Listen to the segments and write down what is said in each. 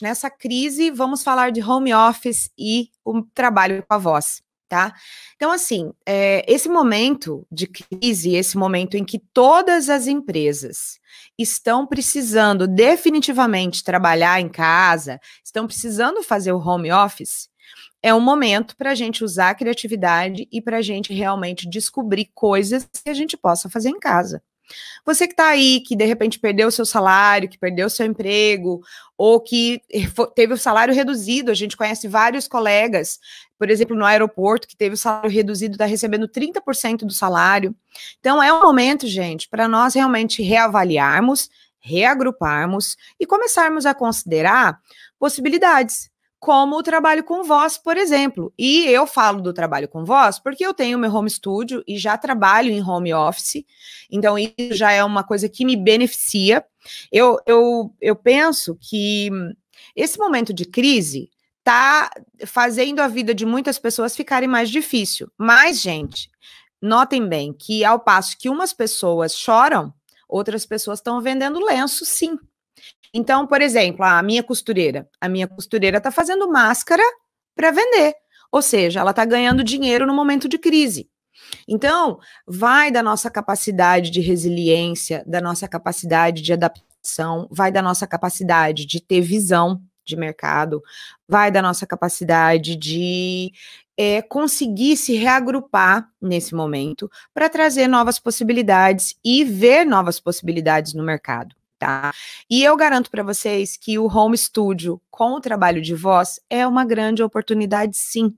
Nessa crise, vamos falar de home office e o trabalho com a voz, tá? Então, assim, é, esse momento de crise, esse momento em que todas as empresas estão precisando definitivamente trabalhar em casa, estão precisando fazer o home office, é um momento para a gente usar a criatividade e para a gente realmente descobrir coisas que a gente possa fazer em casa. Você que está aí, que de repente perdeu o seu salário, que perdeu o seu emprego, ou que teve o salário reduzido, a gente conhece vários colegas, por exemplo, no aeroporto, que teve o salário reduzido, está recebendo 30% do salário. Então, é um momento, gente, para nós realmente reavaliarmos, reagruparmos e começarmos a considerar possibilidades como o trabalho com voz, por exemplo. E eu falo do trabalho com voz porque eu tenho meu home studio e já trabalho em home office, então isso já é uma coisa que me beneficia. Eu, eu, eu penso que esse momento de crise está fazendo a vida de muitas pessoas ficarem mais difícil. Mas, gente, notem bem que ao passo que umas pessoas choram, outras pessoas estão vendendo lenço, sim. Então, por exemplo, a minha costureira, a minha costureira está fazendo máscara para vender, ou seja, ela está ganhando dinheiro no momento de crise. Então, vai da nossa capacidade de resiliência, da nossa capacidade de adaptação, vai da nossa capacidade de ter visão de mercado, vai da nossa capacidade de é, conseguir se reagrupar nesse momento para trazer novas possibilidades e ver novas possibilidades no mercado tá? E eu garanto para vocês que o home studio com o trabalho de voz é uma grande oportunidade, sim.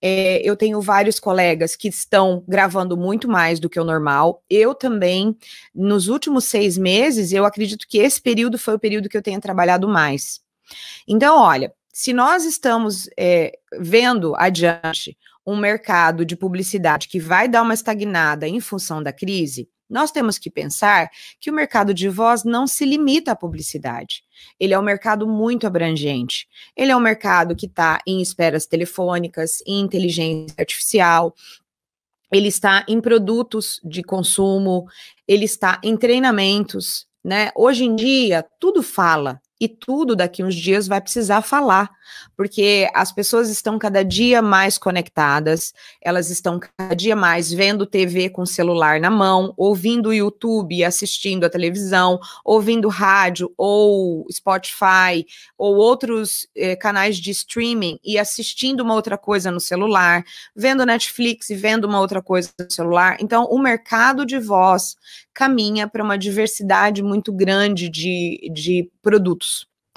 É, eu tenho vários colegas que estão gravando muito mais do que o normal. Eu também, nos últimos seis meses, eu acredito que esse período foi o período que eu tenha trabalhado mais. Então, olha, se nós estamos é, vendo adiante um mercado de publicidade que vai dar uma estagnada em função da crise, nós temos que pensar que o mercado de voz não se limita à publicidade. Ele é um mercado muito abrangente. Ele é um mercado que está em esperas telefônicas, em inteligência artificial, ele está em produtos de consumo, ele está em treinamentos. Né? Hoje em dia, tudo fala, e tudo daqui uns dias vai precisar falar, porque as pessoas estão cada dia mais conectadas, elas estão cada dia mais vendo TV com celular na mão, ouvindo YouTube, assistindo a televisão, ouvindo rádio ou Spotify ou outros eh, canais de streaming e assistindo uma outra coisa no celular, vendo Netflix e vendo uma outra coisa no celular. Então, o mercado de voz caminha para uma diversidade muito grande de, de produtos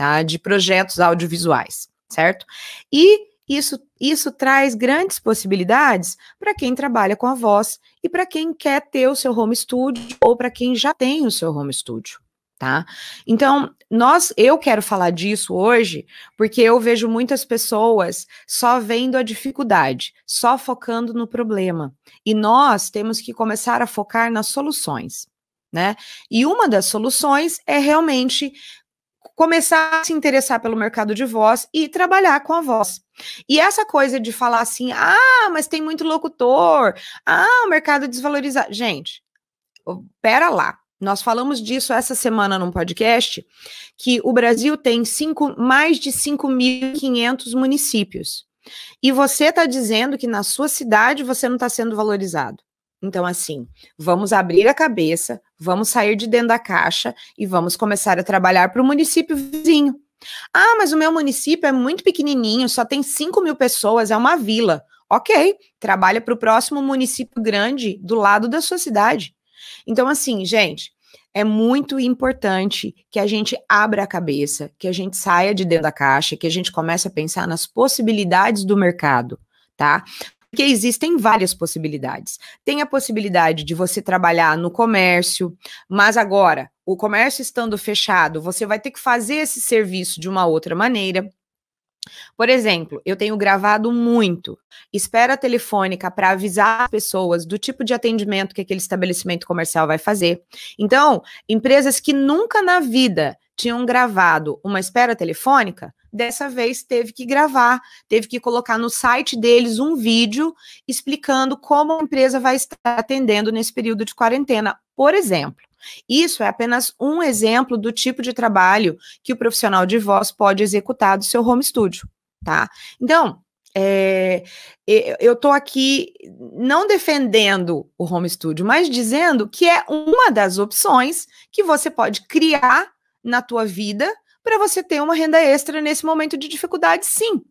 tá? De projetos audiovisuais, certo? E isso, isso traz grandes possibilidades para quem trabalha com a voz e para quem quer ter o seu home studio ou para quem já tem o seu home studio, tá? Então, nós, eu quero falar disso hoje porque eu vejo muitas pessoas só vendo a dificuldade, só focando no problema. E nós temos que começar a focar nas soluções. Né? E uma das soluções é realmente começar a se interessar pelo mercado de voz e trabalhar com a voz. E essa coisa de falar assim, ah, mas tem muito locutor, ah, o mercado é desvalorizado. Gente, pera lá. Nós falamos disso essa semana num podcast, que o Brasil tem cinco, mais de 5.500 municípios. E você está dizendo que na sua cidade você não está sendo valorizado. Então, assim, vamos abrir a cabeça, vamos sair de dentro da caixa e vamos começar a trabalhar para o município vizinho. Ah, mas o meu município é muito pequenininho, só tem 5 mil pessoas, é uma vila. Ok, trabalha para o próximo município grande do lado da sua cidade. Então, assim, gente, é muito importante que a gente abra a cabeça, que a gente saia de dentro da caixa, que a gente comece a pensar nas possibilidades do mercado, tá? Porque existem várias possibilidades. Tem a possibilidade de você trabalhar no comércio, mas agora, o comércio estando fechado, você vai ter que fazer esse serviço de uma outra maneira. Por exemplo, eu tenho gravado muito espera telefônica para avisar as pessoas do tipo de atendimento que aquele estabelecimento comercial vai fazer. Então, empresas que nunca na vida tinham gravado uma espera telefônica dessa vez teve que gravar, teve que colocar no site deles um vídeo explicando como a empresa vai estar atendendo nesse período de quarentena, por exemplo. Isso é apenas um exemplo do tipo de trabalho que o profissional de voz pode executar do seu home studio, tá? Então, é, eu estou aqui não defendendo o home studio, mas dizendo que é uma das opções que você pode criar na tua vida para você ter uma renda extra nesse momento de dificuldade, sim.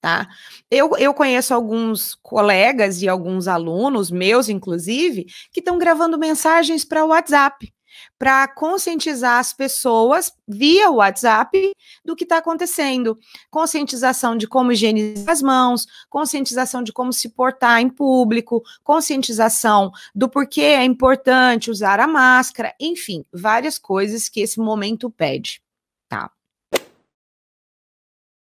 Tá? Eu, eu conheço alguns colegas e alguns alunos meus, inclusive, que estão gravando mensagens para o WhatsApp para conscientizar as pessoas via WhatsApp do que está acontecendo. Conscientização de como higienizar as mãos, conscientização de como se portar em público, conscientização do porquê é importante usar a máscara, enfim, várias coisas que esse momento pede.